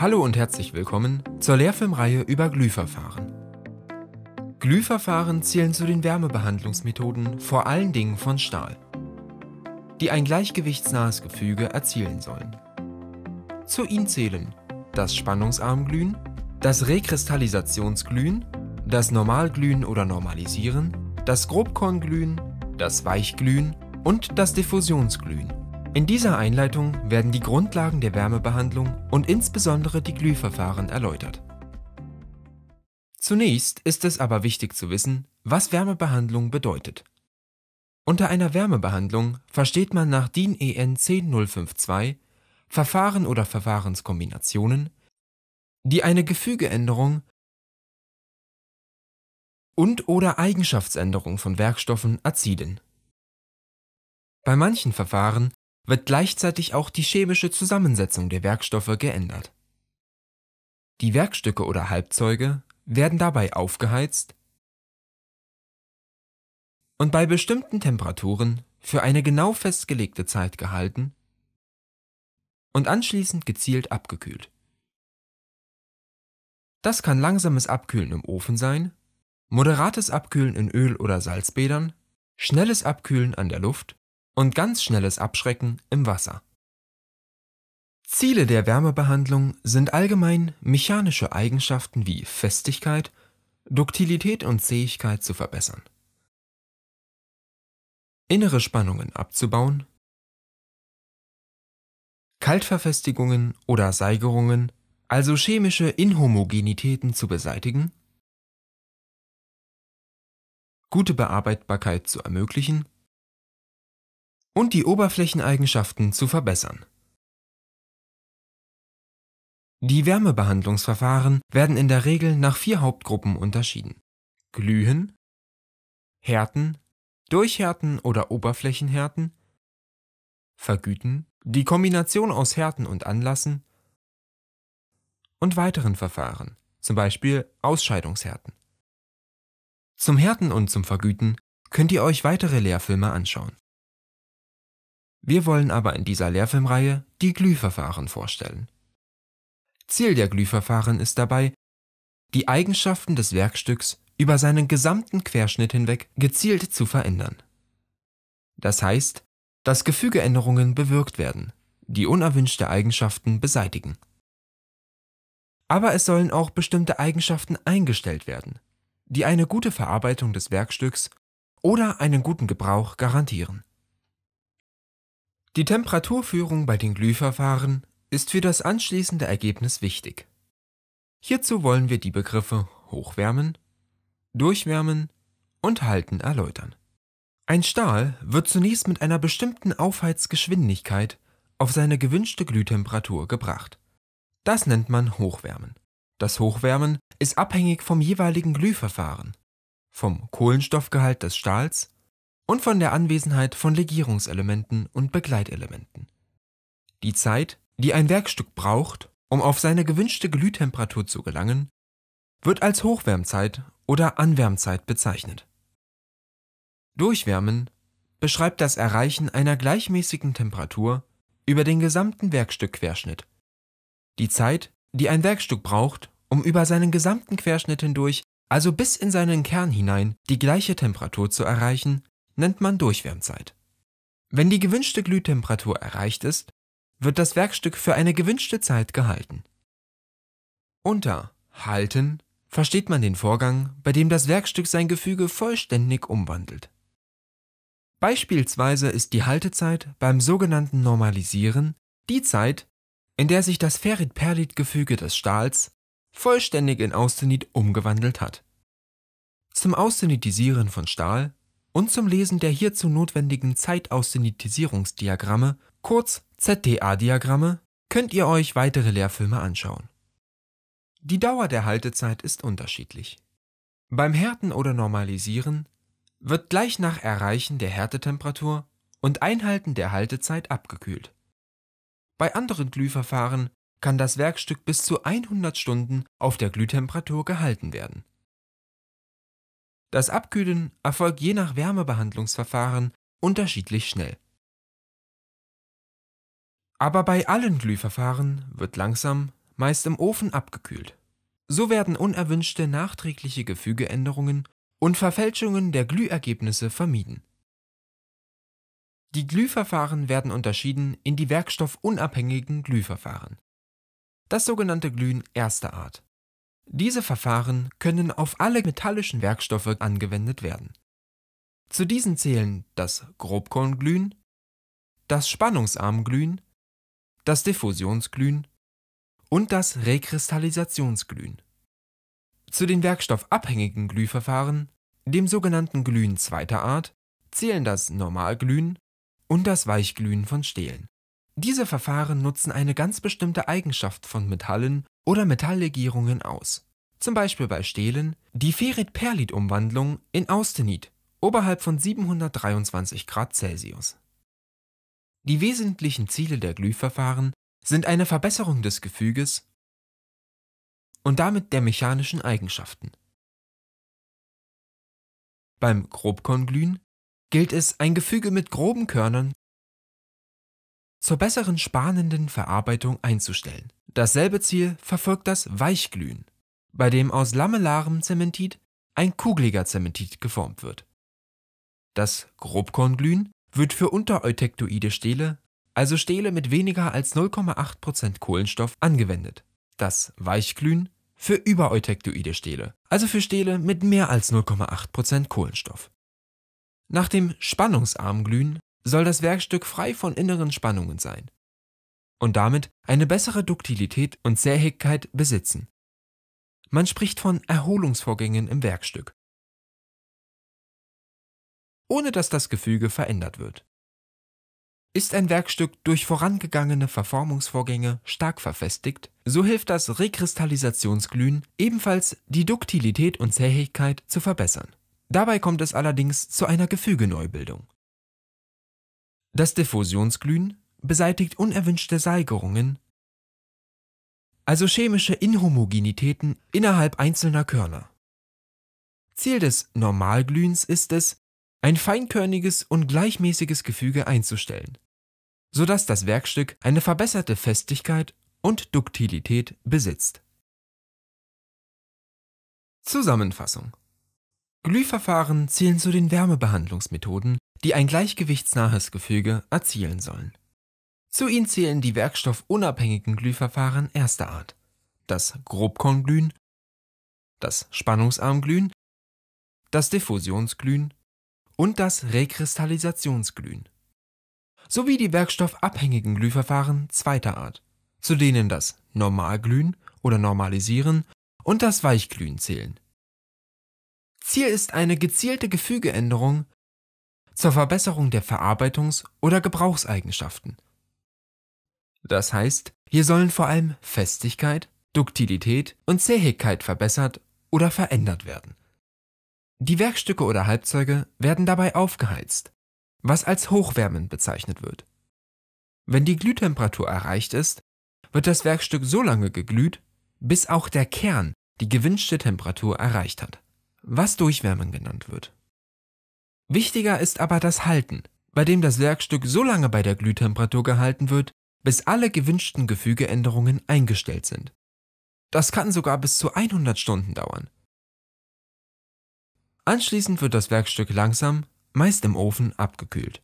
Hallo und herzlich willkommen zur Lehrfilmreihe über Glühverfahren. Glühverfahren zählen zu den Wärmebehandlungsmethoden vor allen Dingen von Stahl, die ein gleichgewichtsnahes Gefüge erzielen sollen. Zu ihnen zählen das Spannungsarmglühen, das Rekristallisationsglühen, das Normalglühen oder Normalisieren, das Grobkornglühen, das Weichglühen und das Diffusionsglühen. In dieser Einleitung werden die Grundlagen der Wärmebehandlung und insbesondere die Glühverfahren erläutert. Zunächst ist es aber wichtig zu wissen, was Wärmebehandlung bedeutet. Unter einer Wärmebehandlung versteht man nach DIN EN 10052 Verfahren oder Verfahrenskombinationen, die eine Gefügeänderung und oder Eigenschaftsänderung von Werkstoffen erzielen. Bei manchen Verfahren wird gleichzeitig auch die chemische Zusammensetzung der Werkstoffe geändert. Die Werkstücke oder Halbzeuge werden dabei aufgeheizt und bei bestimmten Temperaturen für eine genau festgelegte Zeit gehalten und anschließend gezielt abgekühlt. Das kann langsames Abkühlen im Ofen sein, moderates Abkühlen in Öl- oder Salzbädern, schnelles Abkühlen an der Luft und ganz schnelles Abschrecken im Wasser. Ziele der Wärmebehandlung sind allgemein mechanische Eigenschaften wie Festigkeit, Duktilität und Zähigkeit zu verbessern, innere Spannungen abzubauen, Kaltverfestigungen oder Seigerungen, also chemische Inhomogenitäten zu beseitigen, gute Bearbeitbarkeit zu ermöglichen und die Oberflächeneigenschaften zu verbessern. Die Wärmebehandlungsverfahren werden in der Regel nach vier Hauptgruppen unterschieden: Glühen, Härten, Durchhärten oder Oberflächenhärten, Vergüten, die Kombination aus Härten und Anlassen und weiteren Verfahren, zum Beispiel Ausscheidungshärten. Zum Härten und zum Vergüten könnt ihr euch weitere Lehrfilme anschauen. Wir wollen aber in dieser Lehrfilmreihe die Glühverfahren vorstellen. Ziel der Glühverfahren ist dabei, die Eigenschaften des Werkstücks über seinen gesamten Querschnitt hinweg gezielt zu verändern. Das heißt, dass Gefügeänderungen bewirkt werden, die unerwünschte Eigenschaften beseitigen. Aber es sollen auch bestimmte Eigenschaften eingestellt werden, die eine gute Verarbeitung des Werkstücks oder einen guten Gebrauch garantieren. Die Temperaturführung bei den Glühverfahren ist für das anschließende Ergebnis wichtig. Hierzu wollen wir die Begriffe Hochwärmen, Durchwärmen und Halten erläutern. Ein Stahl wird zunächst mit einer bestimmten Aufheizgeschwindigkeit auf seine gewünschte Glühtemperatur gebracht. Das nennt man Hochwärmen. Das Hochwärmen ist abhängig vom jeweiligen Glühverfahren, vom Kohlenstoffgehalt des Stahls und von der Anwesenheit von Legierungselementen und Begleitelementen. Die Zeit, die ein Werkstück braucht, um auf seine gewünschte Glühtemperatur zu gelangen, wird als Hochwärmzeit oder Anwärmzeit bezeichnet. Durchwärmen beschreibt das Erreichen einer gleichmäßigen Temperatur über den gesamten Werkstückquerschnitt. Die Zeit, die ein Werkstück braucht, um über seinen gesamten Querschnitt hindurch, also bis in seinen Kern hinein, die gleiche Temperatur zu erreichen, nennt man Durchwärmzeit. Wenn die gewünschte Glühtemperatur erreicht ist, wird das Werkstück für eine gewünschte Zeit gehalten. Unter halten versteht man den Vorgang, bei dem das Werkstück sein Gefüge vollständig umwandelt. Beispielsweise ist die Haltezeit beim sogenannten Normalisieren die Zeit, in der sich das ferrit perlit gefüge des Stahls vollständig in Austenit umgewandelt hat. Zum Austenitisieren von Stahl und zum Lesen der hierzu notwendigen Zeitaussenitisierungsdiagramme, kurz zda diagramme könnt ihr euch weitere Lehrfilme anschauen. Die Dauer der Haltezeit ist unterschiedlich. Beim Härten oder Normalisieren wird gleich nach Erreichen der Härtetemperatur und Einhalten der Haltezeit abgekühlt. Bei anderen Glühverfahren kann das Werkstück bis zu 100 Stunden auf der Glühtemperatur gehalten werden das Abkühlen erfolgt je nach Wärmebehandlungsverfahren unterschiedlich schnell. Aber bei allen Glühverfahren wird langsam, meist im Ofen abgekühlt. So werden unerwünschte nachträgliche Gefügeänderungen und Verfälschungen der Glühergebnisse vermieden. Die Glühverfahren werden unterschieden in die werkstoffunabhängigen Glühverfahren. Das sogenannte Glühen erster Art diese Verfahren können auf alle metallischen Werkstoffe angewendet werden. Zu diesen zählen das Grobkornglühen, das Spannungsarmglühen, das Diffusionsglühen und das Rekristallisationsglühen. Zu den werkstoffabhängigen Glühverfahren, dem sogenannten Glühen zweiter Art, zählen das Normalglühen und das Weichglühen von Stählen diese Verfahren nutzen eine ganz bestimmte Eigenschaft von Metallen oder Metalllegierungen aus, zum Beispiel bei Stählen die Ferrit-Perlit-Umwandlung in Austenit oberhalb von 723 Grad Celsius. Die wesentlichen Ziele der Glühverfahren sind eine Verbesserung des Gefüges und damit der mechanischen Eigenschaften. Beim Grobkornglühen gilt es, ein Gefüge mit groben Körnern zur besseren spanenden Verarbeitung einzustellen. Dasselbe Ziel verfolgt das Weichglühen, bei dem aus lamellarem Zementit ein kugeliger Zementit geformt wird. Das Grobkornglühen wird für untereutektoide Stähle, also Stähle mit weniger als 0,8% Kohlenstoff, angewendet. Das Weichglühen für übereutektoide Stähle, also für Stähle mit mehr als 0,8% Kohlenstoff. Nach dem Spannungsarmglühen soll das Werkstück frei von inneren Spannungen sein und damit eine bessere Duktilität und Zähigkeit besitzen. Man spricht von Erholungsvorgängen im Werkstück, ohne dass das Gefüge verändert wird. Ist ein Werkstück durch vorangegangene Verformungsvorgänge stark verfestigt, so hilft das Rekristallisationsglühen ebenfalls, die Duktilität und Zähigkeit zu verbessern. Dabei kommt es allerdings zu einer Gefügeneubildung. Das Diffusionsglühen beseitigt unerwünschte Seigerungen, also chemische Inhomogenitäten innerhalb einzelner Körner. Ziel des Normalglühens ist es, ein feinkörniges und gleichmäßiges Gefüge einzustellen, sodass das Werkstück eine verbesserte Festigkeit und Duktilität besitzt. Zusammenfassung Glühverfahren zählen zu den Wärmebehandlungsmethoden, die ein gleichgewichtsnahes Gefüge erzielen sollen. Zu ihnen zählen die werkstoffunabhängigen Glühverfahren erster Art, das Grobkornglühen, das Spannungsarmglühen, das Diffusionsglühen und das Rekristallisationsglühen. Sowie die werkstoffabhängigen Glühverfahren zweiter Art, zu denen das Normalglühen oder Normalisieren und das Weichglühen zählen. Ziel ist eine gezielte Gefügeänderung zur Verbesserung der Verarbeitungs- oder Gebrauchseigenschaften. Das heißt, hier sollen vor allem Festigkeit, Duktilität und Zähigkeit verbessert oder verändert werden. Die Werkstücke oder Halbzeuge werden dabei aufgeheizt, was als Hochwärmen bezeichnet wird. Wenn die Glühtemperatur erreicht ist, wird das Werkstück so lange geglüht, bis auch der Kern die gewünschte Temperatur erreicht hat, was Durchwärmen genannt wird. Wichtiger ist aber das Halten, bei dem das Werkstück so lange bei der Glühtemperatur gehalten wird, bis alle gewünschten Gefügeänderungen eingestellt sind. Das kann sogar bis zu 100 Stunden dauern. Anschließend wird das Werkstück langsam, meist im Ofen, abgekühlt.